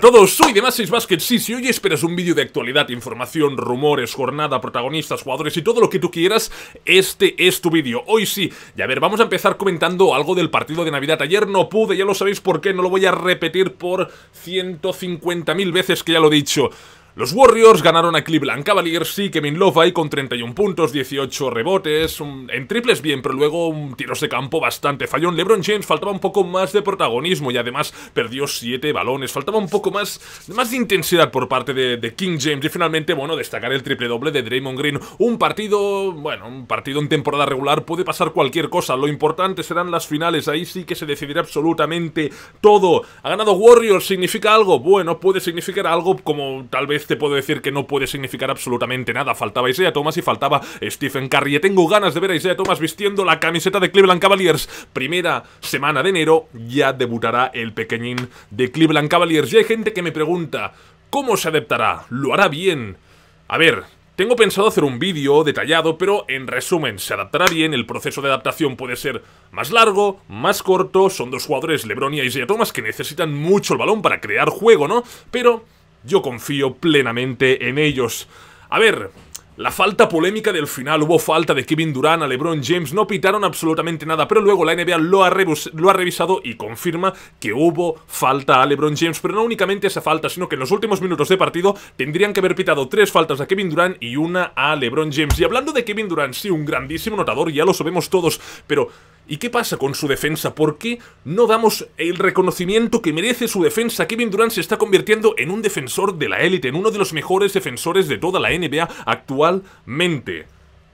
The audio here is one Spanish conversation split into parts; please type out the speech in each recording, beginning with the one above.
a todos, soy de 6 Basket sí, si hoy esperas un vídeo de actualidad, información, rumores, jornada, protagonistas, jugadores y todo lo que tú quieras, este es tu vídeo, hoy sí. Y a ver, vamos a empezar comentando algo del partido de Navidad, ayer no pude, ya lo sabéis por qué, no lo voy a repetir por 150.000 veces que ya lo he dicho. Los Warriors ganaron a Cleveland Cavaliers y Kevin Love ahí con 31 puntos, 18 rebotes, en triples bien, pero luego un tiros de campo bastante fallón. LeBron James faltaba un poco más de protagonismo y además perdió 7 balones, faltaba un poco más, más de intensidad por parte de, de King James y finalmente, bueno, destacar el triple doble de Draymond Green. Un partido, bueno, un partido en temporada regular puede pasar cualquier cosa, lo importante serán las finales, ahí sí que se decidirá absolutamente todo. ¿Ha ganado Warriors? ¿Significa algo? Bueno, puede significar algo como tal vez te puedo decir que no puede significar absolutamente nada. Faltaba Isaiah Thomas y faltaba Stephen Curry. Y tengo ganas de ver a Isaiah Thomas vistiendo la camiseta de Cleveland Cavaliers. Primera semana de enero ya debutará el pequeñín de Cleveland Cavaliers. Y hay gente que me pregunta, ¿cómo se adaptará? ¿Lo hará bien? A ver, tengo pensado hacer un vídeo detallado, pero en resumen, se adaptará bien, el proceso de adaptación puede ser más largo, más corto, son dos jugadores, Lebron y Isaiah Thomas, que necesitan mucho el balón para crear juego, ¿no? Pero yo confío plenamente en ellos. A ver, la falta polémica del final, hubo falta de Kevin Durant, a LeBron James, no pitaron absolutamente nada, pero luego la NBA lo ha, revisado y confirma que hubo falta a LeBron James, pero no únicamente esa falta, sino que en los últimos minutos de partido tendrían que haber pitado tres faltas a Kevin Durant y una a LeBron James. Y hablando de Kevin Durant, sí, un grandísimo notador, ya lo sabemos todos, pero ¿Y qué pasa con su defensa? ¿Por qué no damos el reconocimiento que merece su defensa? Kevin Durant se está convirtiendo en un defensor de la élite, en uno de los mejores defensores de toda la NBA actualmente.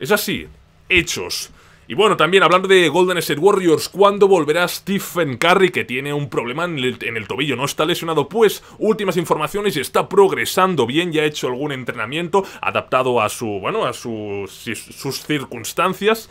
Es así. Hechos. Y bueno, también hablando de Golden State Warriors, ¿cuándo volverá Stephen Curry que tiene un problema en el, tobillo? No está lesionado, pues últimas informaciones, está progresando bien, ya ha hecho algún entrenamiento adaptado a su, bueno, a sus circunstancias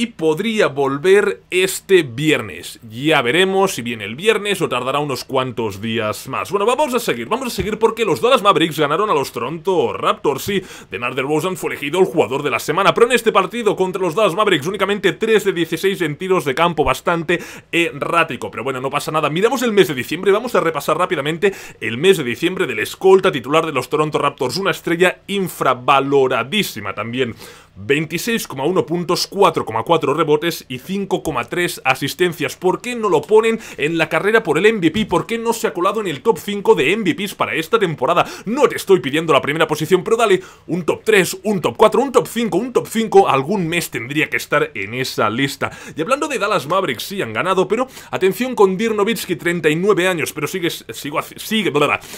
y podría volver este viernes. Ya veremos si viene el viernes o tardará unos cuantos días más. Bueno, vamos a seguir, vamos a seguir porque los Dallas Mavericks ganaron a los Toronto Raptors y DeMar DeRozan fue elegido el jugador de la semana, pero en este partido contra los Dallas Mavericks únicamente 3 de 16 en tiros de campo, bastante errático, pero bueno, no pasa nada. Miramos el mes de diciembre, vamos a repasar rápidamente el mes de diciembre del escolta titular de los Toronto Raptors, una estrella infravaloradísima también 26,1 puntos, 4,4 rebotes y 5,3 asistencias. ¿Por qué no lo ponen en la carrera por el MVP? ¿Por qué no se ha colado en el top 5 de MVPs para esta temporada? No te estoy pidiendo la primera posición, pero dale un top 3, un top 4, un top 5, un top 5. Algún mes tendría que estar en esa lista. Y hablando de Dallas Mavericks, sí han ganado, pero atención con Dirnovitsky, 39 años, pero sigue, sigue,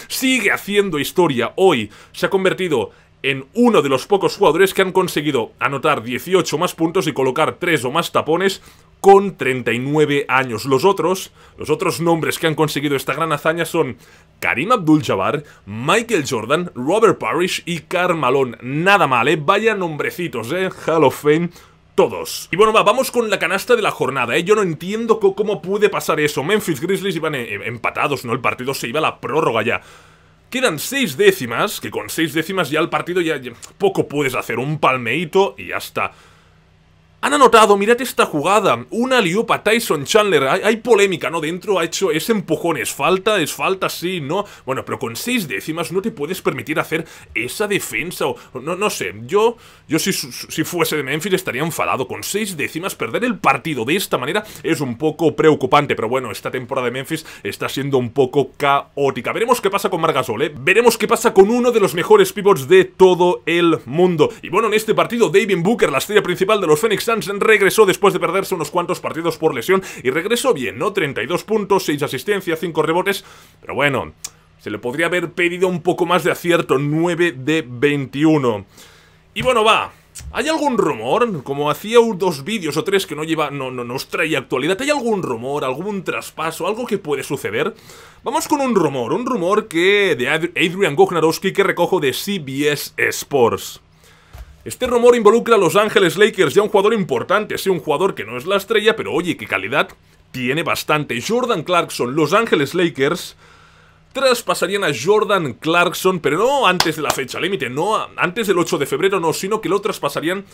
sigue haciendo historia. Hoy se ha convertido en uno de los pocos jugadores que han conseguido anotar 18 más puntos y colocar 3 o más tapones con 39 años. Los otros, los otros nombres que han conseguido esta gran hazaña son Karim Abdul-Jabbar, Michael Jordan, Robert Parrish y Malone. Nada mal, ¿eh? Vaya nombrecitos, ¿eh? Hall of Fame todos. Y bueno, vamos con la canasta de la jornada, ¿eh? Yo no entiendo cómo pude pasar eso. Memphis Grizzlies iban eh, empatados, ¿no? El partido se iba a la prórroga ya. Quedan seis décimas, que con seis décimas ya el partido ya, poco puedes hacer, un palmeito y ya está. Han anotado, mirad esta jugada, una liupa Tyson Chandler, hay, polémica, ¿no? Dentro ha hecho ese empujón, es falta, es falta, sí, ¿no? Bueno, pero con seis décimas no te puedes permitir hacer esa defensa, no, no sé, yo, yo si, si fuese de Memphis estaría enfadado, con seis décimas perder el partido de esta manera es un poco preocupante, pero bueno, esta temporada de Memphis está siendo un poco caótica. Veremos qué pasa con Margasol, ¿eh? Veremos qué pasa con uno de los mejores pivots de todo el mundo. Y bueno, en este partido, David Booker, la estrella principal de los Phoenix regresó después de perderse unos cuantos partidos por lesión y regresó bien, ¿no? 32 puntos, 6 asistencias, 5 rebotes, pero bueno, se le podría haber pedido un poco más de acierto, 9 de 21. Y bueno, va, ¿Hay algún rumor? Como hacía dos vídeos o tres que no lleva, no, no nos trae actualidad. ¿Hay algún rumor, algún traspaso, algo que puede suceder? Vamos con un rumor, un rumor que de Adrian Gognarowski que recojo de CBS Sports. Este rumor involucra a Los Ángeles Lakers ya un jugador importante, sí, un jugador que no es la estrella, pero oye, qué calidad tiene bastante. Jordan Clarkson, Los Ángeles Lakers traspasarían a Jordan Clarkson, pero no antes de la fecha límite, no antes del 8 de febrero, no, sino que lo traspasarían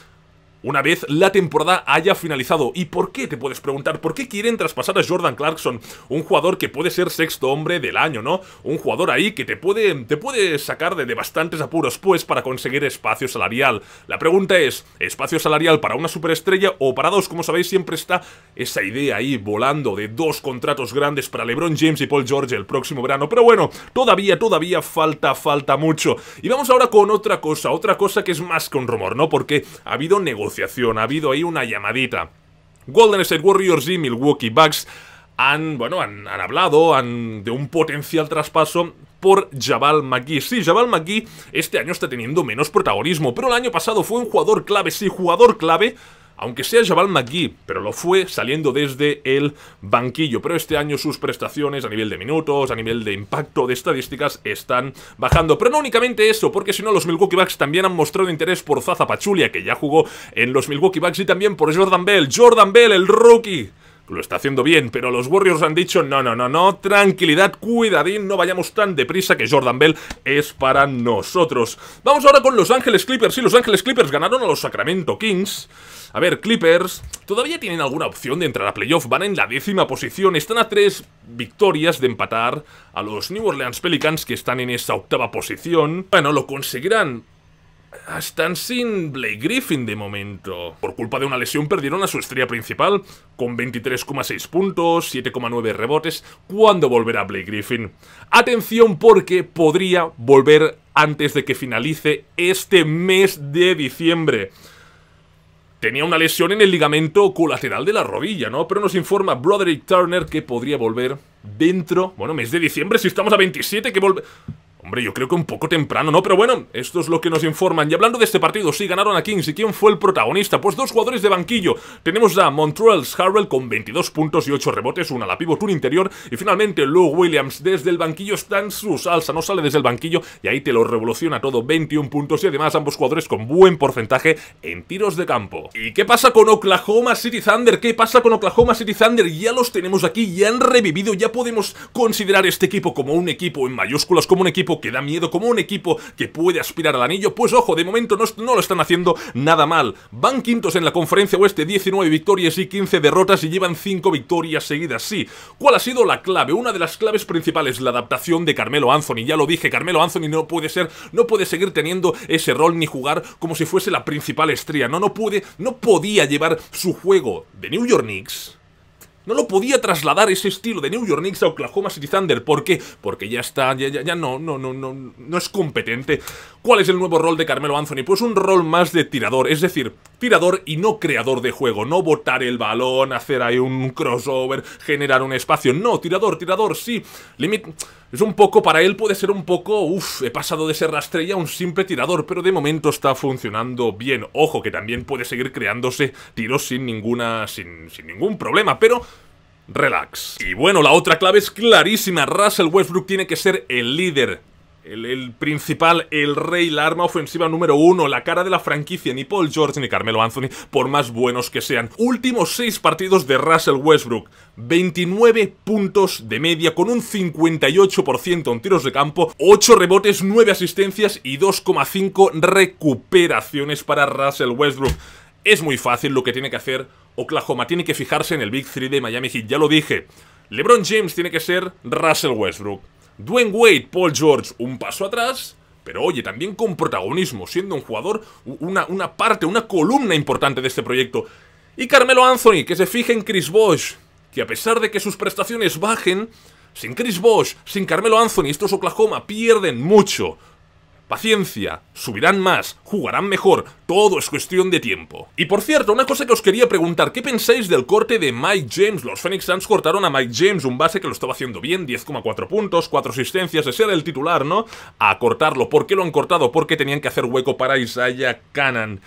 una vez la temporada haya finalizado. ¿Y por qué? Te puedes preguntar, ¿por qué quieren traspasar a Jordan Clarkson? Un jugador que puede ser sexto hombre del año, ¿no? Un jugador ahí que te puede, te sacar de, de bastantes apuros, pues, para conseguir espacio salarial. La pregunta es, ¿espacio salarial para una superestrella o para dos? Como sabéis, siempre está esa idea ahí volando de dos contratos grandes para LeBron James y Paul George el próximo verano. Pero bueno, todavía, todavía falta, falta mucho. Y vamos ahora con otra cosa, otra cosa que es más que un rumor, ¿no? Porque ha habido negociaciones ha habido ahí una llamadita. Golden State Warriors y Milwaukee Bucks han, bueno, han, hablado de un potencial traspaso por Jabal McGee. Sí, Jabal McGee este año está teniendo menos protagonismo, pero el año pasado fue un jugador clave, sí, jugador clave aunque sea Jabal McGee, pero lo fue saliendo desde el banquillo. Pero este año sus prestaciones a nivel de minutos, a nivel de impacto, de estadísticas, están bajando. Pero no únicamente eso, porque si no, los Milwaukee Bucks también han mostrado interés por Zaza Pachulia, que ya jugó en los Milwaukee Bucks, y también por Jordan Bell. Jordan Bell, el rookie lo está haciendo bien, pero los Warriors han dicho, no, no, no, no, tranquilidad, cuidadín, no vayamos tan deprisa que Jordan Bell es para nosotros. Vamos ahora con Los Ángeles Clippers, sí, Los Ángeles Clippers ganaron a los Sacramento Kings. A ver, Clippers, todavía tienen alguna opción de entrar a playoff, van en la décima posición, están a tres victorias de empatar a los New Orleans Pelicans que están en esa octava posición. Bueno, lo conseguirán, están sin Blake Griffin de momento. Por culpa de una lesión perdieron a su estrella principal, con 23,6 puntos, 7,9 rebotes. ¿Cuándo volverá Blake Griffin? Atención porque podría volver antes de que finalice este mes de diciembre. Tenía una lesión en el ligamento colateral de la rodilla, ¿no? Pero nos informa Broderick Turner que podría volver dentro... Bueno, mes de diciembre, si estamos a 27, que vuelve? Hombre, yo creo que un poco temprano, ¿no? Pero bueno, esto es lo que nos informan. Y hablando de este partido, sí, ganaron a Kings. ¿Y quién fue el protagonista? Pues dos jugadores de banquillo. Tenemos a montreal's Harrell con 22 puntos y 8 rebotes, una la pivot, interior. Y finalmente Lou Williams desde el banquillo está en su salsa, no sale desde el banquillo y ahí te lo revoluciona todo. 21 puntos y además ambos jugadores con buen porcentaje en tiros de campo. ¿Y qué pasa con Oklahoma City Thunder? ¿Qué pasa con Oklahoma City Thunder? Ya los tenemos aquí, ya han revivido, ya podemos considerar este equipo como un equipo en mayúsculas, como un equipo que da miedo, como un equipo que puede aspirar al anillo, pues ojo, de momento no, no lo están haciendo nada mal. Van quintos en la conferencia oeste, 19 victorias y 15 derrotas y llevan 5 victorias seguidas. Sí, ¿cuál ha sido la clave? Una de las claves principales, la adaptación de Carmelo Anthony. Ya lo dije, Carmelo Anthony no puede ser, no puede seguir teniendo ese rol ni jugar como si fuese la principal estrella. No, no puede, no podía llevar su juego de New York Knicks no lo podía trasladar ese estilo de New York Knicks a Oklahoma City Thunder. ¿Por qué? Porque ya está, ya, ya, ya no, no, no, no, no es competente. ¿Cuál es el nuevo rol de Carmelo Anthony? Pues un rol más de tirador, es decir, tirador y no creador de juego. No botar el balón, hacer ahí un crossover, generar un espacio. No, tirador, tirador, sí. Limit es un poco, para él puede ser un poco, uff, he pasado de ser rastrella a un simple tirador, pero de momento está funcionando bien. Ojo, que también puede seguir creándose tiros sin ninguna, sin, sin ningún problema, pero relax. Y bueno, la otra clave es clarísima. Russell Westbrook tiene que ser el líder el, principal, el rey, la arma ofensiva número uno, la cara de la franquicia, ni Paul George ni Carmelo Anthony, por más buenos que sean. Últimos seis partidos de Russell Westbrook, 29 puntos de media con un 58% en tiros de campo, 8 rebotes, 9 asistencias y 2,5 recuperaciones para Russell Westbrook. Es muy fácil lo que tiene que hacer Oklahoma, tiene que fijarse en el Big 3 de Miami Heat, ya lo dije. LeBron James tiene que ser Russell Westbrook. Dwayne Wade, Paul George, un paso atrás, pero oye, también con protagonismo, siendo un jugador, una, una parte, una columna importante de este proyecto. Y Carmelo Anthony, que se fije en Chris Bosch, que a pesar de que sus prestaciones bajen, sin Chris Bosch, sin Carmelo Anthony, estos Oklahoma pierden mucho. Paciencia, subirán más, jugarán mejor, todo es cuestión de tiempo. Y por cierto, una cosa que os quería preguntar, ¿qué pensáis del corte de Mike James? Los Phoenix Suns cortaron a Mike James, un base que lo estaba haciendo bien, 10,4 puntos, 4 asistencias, ese era el titular, ¿no? A cortarlo, ¿por qué lo han cortado? Porque tenían que hacer hueco para Isaiah Cannon.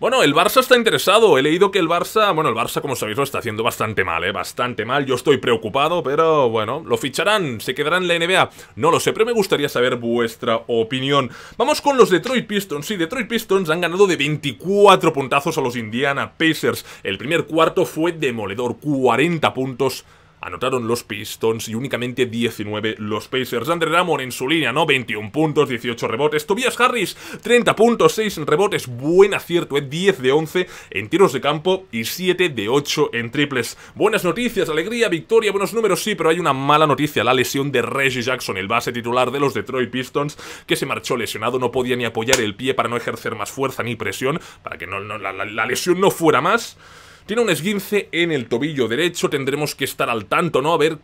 Bueno, el Barça está interesado. He leído que el Barça, bueno, el Barça, como sabéis, lo está haciendo bastante mal, ¿eh? Bastante mal. Yo estoy preocupado, pero bueno, lo ficharán, se quedarán en la NBA. No lo sé, pero me gustaría saber vuestra opinión. Vamos con los Detroit Pistons. Sí, Detroit Pistons han ganado de 24 puntazos a los Indiana Pacers. El primer cuarto fue demoledor, 40 puntos Anotaron los Pistons y únicamente 19 los Pacers. Andre Ramón en su línea, ¿no? 21 puntos, 18 rebotes. Tobias Harris, 30 puntos, 6 rebotes. Buen acierto, es ¿eh? 10 de 11 en tiros de campo y 7 de 8 en triples. Buenas noticias, alegría, victoria, buenos números, sí, pero hay una mala noticia. La lesión de Reggie Jackson, el base titular de los Detroit Pistons, que se marchó lesionado. No podía ni apoyar el pie para no ejercer más fuerza ni presión, para que la lesión no fuera más. Tiene un esguince en el tobillo derecho, tendremos que estar al tanto, ¿no? A ver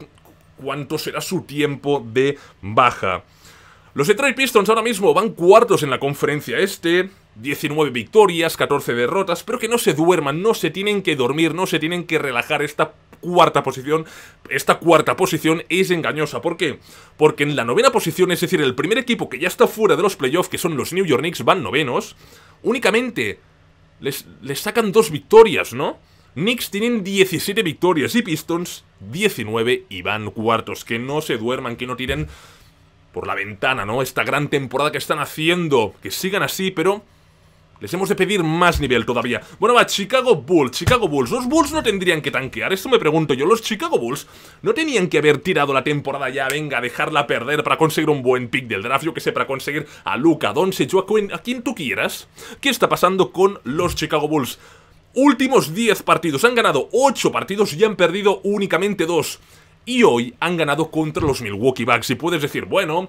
cuánto será su tiempo de baja. Los Detroit Pistons ahora mismo van cuartos en la conferencia este, 19 victorias, 14 derrotas, pero que no se duerman, no se tienen que dormir, no se tienen que relajar esta cuarta posición. Esta cuarta posición es engañosa, ¿por qué? Porque en la novena posición, es decir, el primer equipo que ya está fuera de los playoffs, que son los New York Knicks, van novenos, únicamente les, sacan dos victorias, ¿no? Knicks tienen 17 victorias y Pistons 19 y van cuartos. Que no se duerman, que no tiren por la ventana, ¿no? Esta gran temporada que están haciendo. Que sigan así, pero les hemos de pedir más nivel todavía Bueno, va, Chicago Bulls, Chicago Bulls Los Bulls no tendrían que tanquear, esto me pregunto yo Los Chicago Bulls no tenían que haber tirado la temporada ya Venga, dejarla perder para conseguir un buen pick del draft Yo que sé, para conseguir a Luca, Doncic a, a quien tú quieras ¿Qué está pasando con los Chicago Bulls? Últimos 10 partidos, han ganado 8 partidos y han perdido únicamente 2 y hoy han ganado contra los Milwaukee Bucks. Y puedes decir, bueno,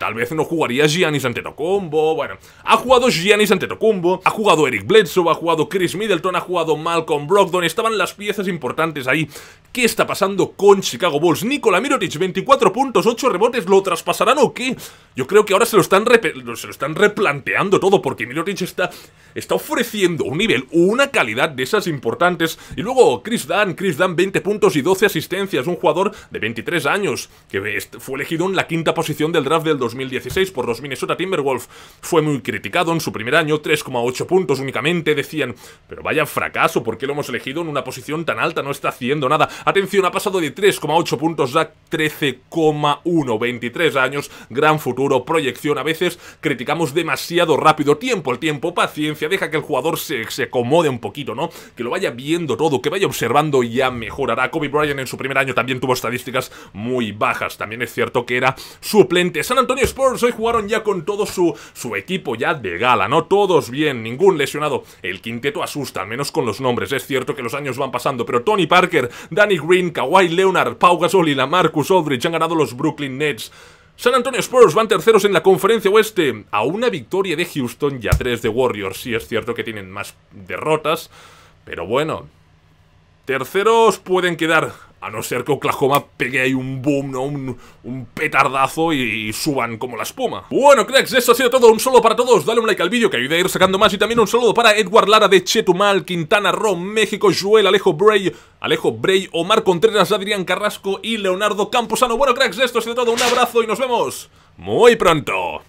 Tal vez no jugaría Giannis Antetokounmpo, bueno, ha jugado Giannis Antetokounmpo, ha jugado Eric Bledsoe, ha jugado Chris Middleton, ha jugado Malcolm Brogdon, estaban las piezas importantes ahí. ¿Qué está pasando con Chicago Bulls? Nikola Mirotic, 24 puntos, 8 rebotes, ¿lo traspasarán o qué? Yo creo que ahora se lo están, se lo están replanteando todo porque Mirotic está, está ofreciendo un nivel, una calidad de esas importantes. Y luego Chris Dan, Chris Dan, 20 puntos y 12 asistencias, un jugador de 23 años que fue elegido en la quinta posición del draft del 2016 por los Minnesota Timberwolves. Fue muy criticado en su primer año, 3,8 puntos únicamente, decían. Pero vaya fracaso, ¿por qué lo hemos elegido en una posición tan alta? No está haciendo nada. Atención, ha pasado de 3,8 puntos a 13,1. 23 años, gran futuro, proyección. A veces criticamos demasiado rápido. Tiempo, el tiempo, paciencia, deja que el jugador se, se acomode un poquito, ¿no? Que lo vaya viendo todo, que vaya observando y ya mejorará. Kobe Bryant en su primer año también tuvo estadísticas muy bajas. También es cierto que era suplente. San Antonio los hoy jugaron ya con todo su, su equipo ya de gala, ¿no? Todos bien, ningún lesionado. El quinteto asusta, al menos con los nombres. Es cierto que los años van pasando, pero Tony Parker, Danny Green, Kawhi Leonard, Pau Gasol y la Marcus Aldridge han ganado los Brooklyn Nets. San Antonio Spurs van terceros en la conferencia oeste, a una victoria de Houston y a tres de Warriors. Sí es cierto que tienen más derrotas, pero bueno. Terceros pueden quedar a no ser que Oklahoma pegue ahí un boom, ¿no? Un, petardazo y, suban como la espuma. Bueno, cracks, esto ha sido todo. Un saludo para todos. Dale un like al vídeo que ayuda a ir sacando más. Y también un saludo para Edward Lara de Chetumal, Quintana Roo, México, Joel, Alejo Bray, Alejo Bray, Omar Contreras, Adrián Carrasco y Leonardo Camposano. Bueno, cracks, esto ha sido todo. Un abrazo y nos vemos muy pronto.